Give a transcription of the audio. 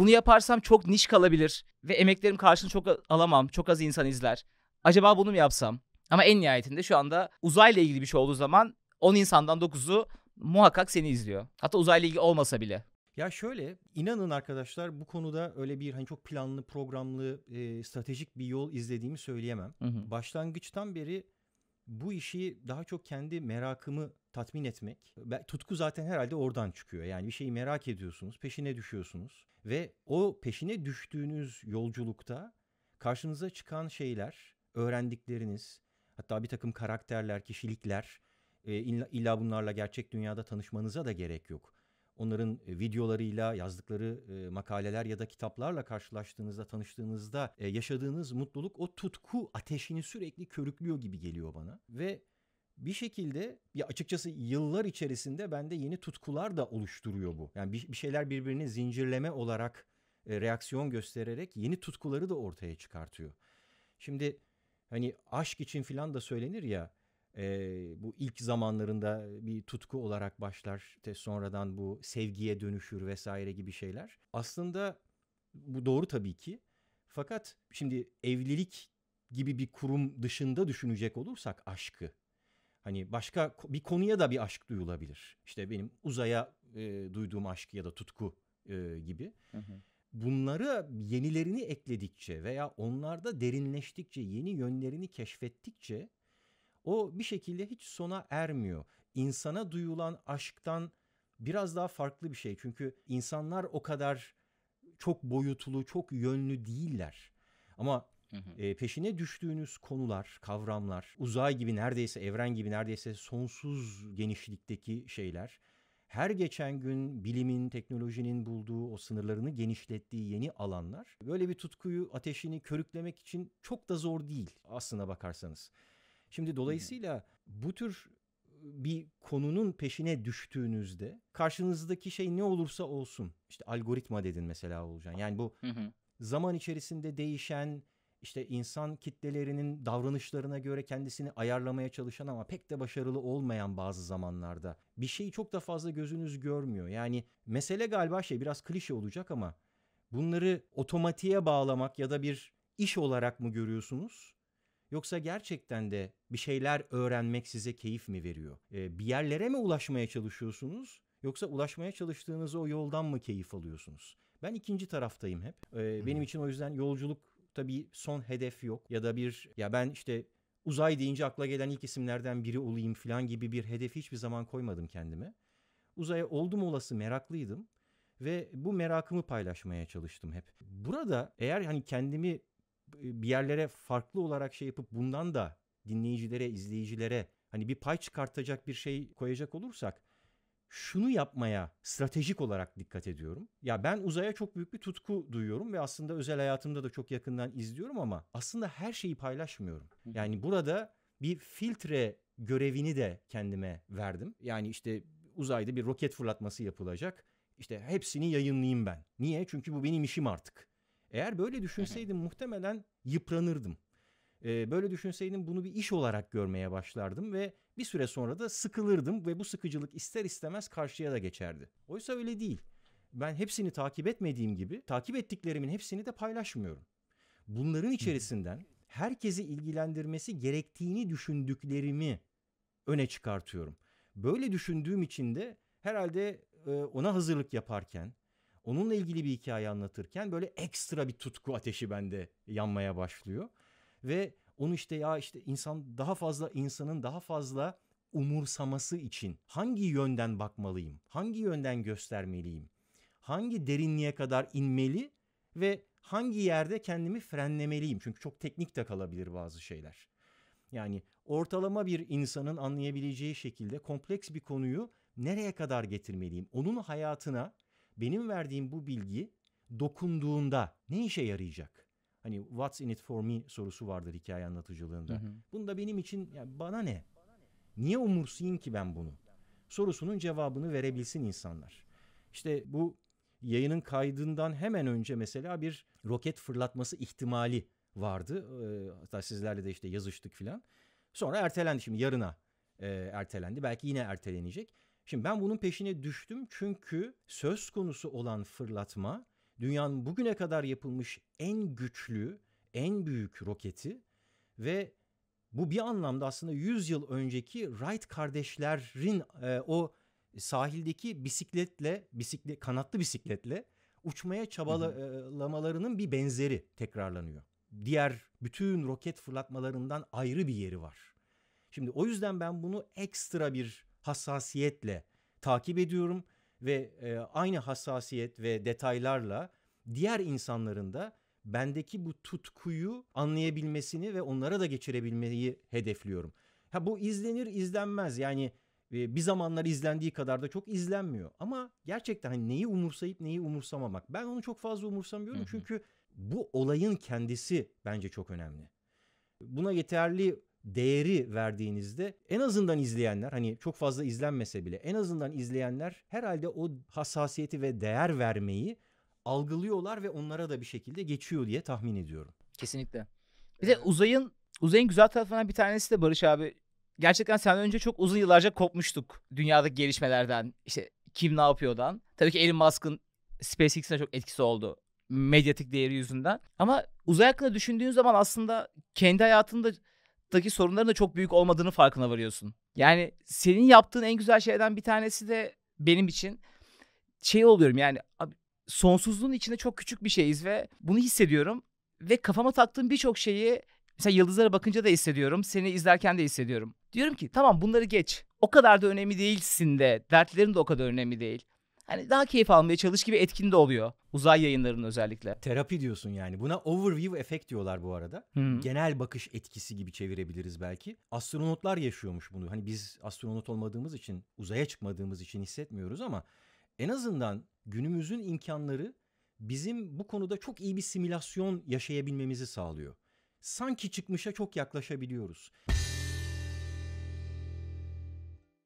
Bunu yaparsam çok niş kalabilir ve emeklerim karşılığını çok alamam. Çok az insan izler. Acaba bunu mu yapsam? Ama en nihayetinde şu anda uzayla ilgili bir şey olduğu zaman 10 insandan 9'u muhakkak seni izliyor. Hatta uzayla ilgili olmasa bile. Ya şöyle inanın arkadaşlar bu konuda öyle bir hani çok planlı programlı e, stratejik bir yol izlediğimi söyleyemem. Hı hı. Başlangıçtan beri bu işi daha çok kendi merakımı tatmin etmek. Tutku zaten herhalde oradan çıkıyor. Yani bir şeyi merak ediyorsunuz, peşine düşüyorsunuz ve o peşine düştüğünüz yolculukta karşınıza çıkan şeyler, öğrendikleriniz, hatta bir takım karakterler, kişilikler e, illa bunlarla gerçek dünyada tanışmanıza da gerek yok. Onların e, videolarıyla, yazdıkları e, makaleler ya da kitaplarla karşılaştığınızda, tanıştığınızda yaşadığınız mutluluk o tutku ateşini sürekli körüklüyor gibi geliyor bana. Ve bir şekilde ya açıkçası yıllar içerisinde bende yeni tutkular da oluşturuyor bu. Yani bir, bir şeyler birbirini zincirleme olarak e, reaksiyon göstererek yeni tutkuları da ortaya çıkartıyor. Şimdi hani aşk için filan da söylenir ya e, bu ilk zamanlarında bir tutku olarak başlar te sonradan bu sevgiye dönüşür vesaire gibi şeyler. Aslında bu doğru tabii ki. Fakat şimdi evlilik gibi bir kurum dışında düşünecek olursak aşkı Hani başka bir konuya da bir aşk duyulabilir. İşte benim uzaya e, duyduğum aşk ya da tutku e, gibi. Hı hı. Bunları yenilerini ekledikçe veya onlarda derinleştikçe, yeni yönlerini keşfettikçe o bir şekilde hiç sona ermiyor. İnsana duyulan aşktan biraz daha farklı bir şey. Çünkü insanlar o kadar çok boyutlu, çok yönlü değiller. Ama Hı E, peşine düştüğünüz konular, kavramlar, uzay gibi neredeyse, evren gibi neredeyse sonsuz genişlikteki şeyler her geçen gün bilimin, teknolojinin bulduğu o sınırlarını genişlettiği yeni alanlar böyle bir tutkuyu, ateşini körüklemek için çok da zor değil aslına bakarsanız. Şimdi dolayısıyla bu tür bir konunun peşine düştüğünüzde karşınızdaki şey ne olursa olsun işte algoritma dedin mesela olacaksın. Yani bu zaman içerisinde değişen işte insan kitlelerinin davranışlarına göre kendisini ayarlamaya çalışan ama pek de başarılı olmayan bazı zamanlarda bir şeyi çok da fazla gözünüz görmüyor. Yani mesele galiba şey biraz klişe olacak ama bunları otomatiğe bağlamak ya da bir iş olarak mı görüyorsunuz? Yoksa gerçekten de bir şeyler öğrenmek size keyif mi veriyor? Ee, bir yerlere mi ulaşmaya çalışıyorsunuz? Yoksa ulaşmaya çalıştığınız o yoldan mı keyif alıyorsunuz? Ben ikinci taraftayım hep. Ee, benim için o yüzden yolculuk Ufukta bir son hedef yok ya da bir ya ben işte uzay deyince akla gelen ilk isimlerden biri olayım falan gibi bir hedef hiçbir zaman koymadım kendime. Uzaya oldum olası meraklıydım ve bu merakımı paylaşmaya çalıştım hep. Burada eğer hani kendimi e, bir yerlere farklı olarak şey yapıp bundan da dinleyicilere, izleyicilere hani bir pay çıkartacak bir şey koyacak olursak şunu yapmaya stratejik olarak dikkat ediyorum. Ya ben uzaya çok büyük bir tutku duyuyorum ve aslında özel hayatımda da çok yakından izliyorum ama aslında her şeyi paylaşmıyorum. Yani burada bir filtre görevini de kendime verdim. Yani işte uzayda bir roket fırlatması yapılacak. İşte hepsini yayınlayayım ben. Niye? Çünkü bu benim işim artık. Eğer böyle düşünseydim muhtemelen yıpranırdım. E, böyle düşünseydim bunu bir iş olarak görmeye başlardım ve bir süre sonra da sıkılırdım ve bu sıkıcılık ister istemez karşıya da geçerdi. Oysa öyle değil. Ben hepsini takip etmediğim gibi takip ettiklerimin hepsini de paylaşmıyorum. Bunların içerisinden herkesi ilgilendirmesi gerektiğini düşündüklerimi öne çıkartıyorum. Böyle düşündüğüm için de herhalde ona hazırlık yaparken, onunla ilgili bir hikaye anlatırken böyle ekstra bir tutku ateşi bende yanmaya başlıyor. Ve onu işte ya işte insan daha fazla insanın daha fazla umursaması için hangi yönden bakmalıyım? Hangi yönden göstermeliyim? Hangi derinliğe kadar inmeli ve hangi yerde kendimi frenlemeliyim? Çünkü çok teknik de kalabilir bazı şeyler. Yani ortalama bir insanın anlayabileceği şekilde kompleks bir konuyu nereye kadar getirmeliyim? Onun hayatına benim verdiğim bu bilgi dokunduğunda ne işe yarayacak? hani what's in it for me sorusu vardır hikaye anlatıcılığında. Hı hı. Bunda benim için yani bana ne? Niye umursayayım ki ben bunu? Sorusunun cevabını verebilsin insanlar. İşte bu yayının kaydından hemen önce mesela bir roket fırlatması ihtimali vardı. hatta sizlerle de işte yazıştık filan. Sonra ertelendi şimdi yarına ertelendi. Belki yine ertelenecek. Şimdi ben bunun peşine düştüm çünkü söz konusu olan fırlatma dünyanın bugüne kadar yapılmış en güçlü, en büyük roketi ve bu bir anlamda aslında 100 yıl önceki Wright kardeşlerin e, o sahildeki bisikletle, bisiklet kanatlı bisikletle uçmaya çabalamalarının e, bir benzeri tekrarlanıyor. Diğer bütün roket fırlatmalarından ayrı bir yeri var. Şimdi o yüzden ben bunu ekstra bir hassasiyetle takip ediyorum ve e, aynı hassasiyet ve detaylarla diğer insanların da bendeki bu tutkuyu anlayabilmesini ve onlara da geçirebilmeyi hedefliyorum. Ha bu izlenir izlenmez yani e, bir zamanlar izlendiği kadar da çok izlenmiyor ama gerçekten hani neyi umursayıp neyi umursamamak. Ben onu çok fazla umursamıyorum Hı-hı. çünkü bu olayın kendisi bence çok önemli. Buna yeterli değeri verdiğinizde en azından izleyenler hani çok fazla izlenmese bile en azından izleyenler herhalde o hassasiyeti ve değer vermeyi algılıyorlar ve onlara da bir şekilde geçiyor diye tahmin ediyorum. Kesinlikle. Bir de uzayın uzayın güzel tarafından bir tanesi de Barış abi. Gerçekten sen önce çok uzun yıllarca kopmuştuk dünyadaki gelişmelerden. İşte kim ne yapıyordan. Tabii ki Elon Musk'ın SpaceX'ine çok etkisi oldu medyatik değeri yüzünden. Ama uzay hakkında düşündüğün zaman aslında kendi hayatında hayattaki sorunların da çok büyük olmadığını farkına varıyorsun. Yani senin yaptığın en güzel şeylerden bir tanesi de benim için şey oluyorum yani sonsuzluğun içinde çok küçük bir şeyiz ve bunu hissediyorum ve kafama taktığım birçok şeyi mesela yıldızlara bakınca da hissediyorum. Seni izlerken de hissediyorum. Diyorum ki tamam bunları geç. O kadar da önemli değilsin de dertlerin de o kadar önemli değil. Yani daha keyif almaya çalış gibi etkin de oluyor. Uzay yayınlarının özellikle. Terapi diyorsun yani. Buna overview efekt diyorlar bu arada. Hmm. Genel bakış etkisi gibi çevirebiliriz belki. Astronotlar yaşıyormuş bunu. Hani biz astronot olmadığımız için, uzaya çıkmadığımız için hissetmiyoruz ama en azından günümüzün imkanları bizim bu konuda çok iyi bir simülasyon yaşayabilmemizi sağlıyor. Sanki çıkmışa çok yaklaşabiliyoruz.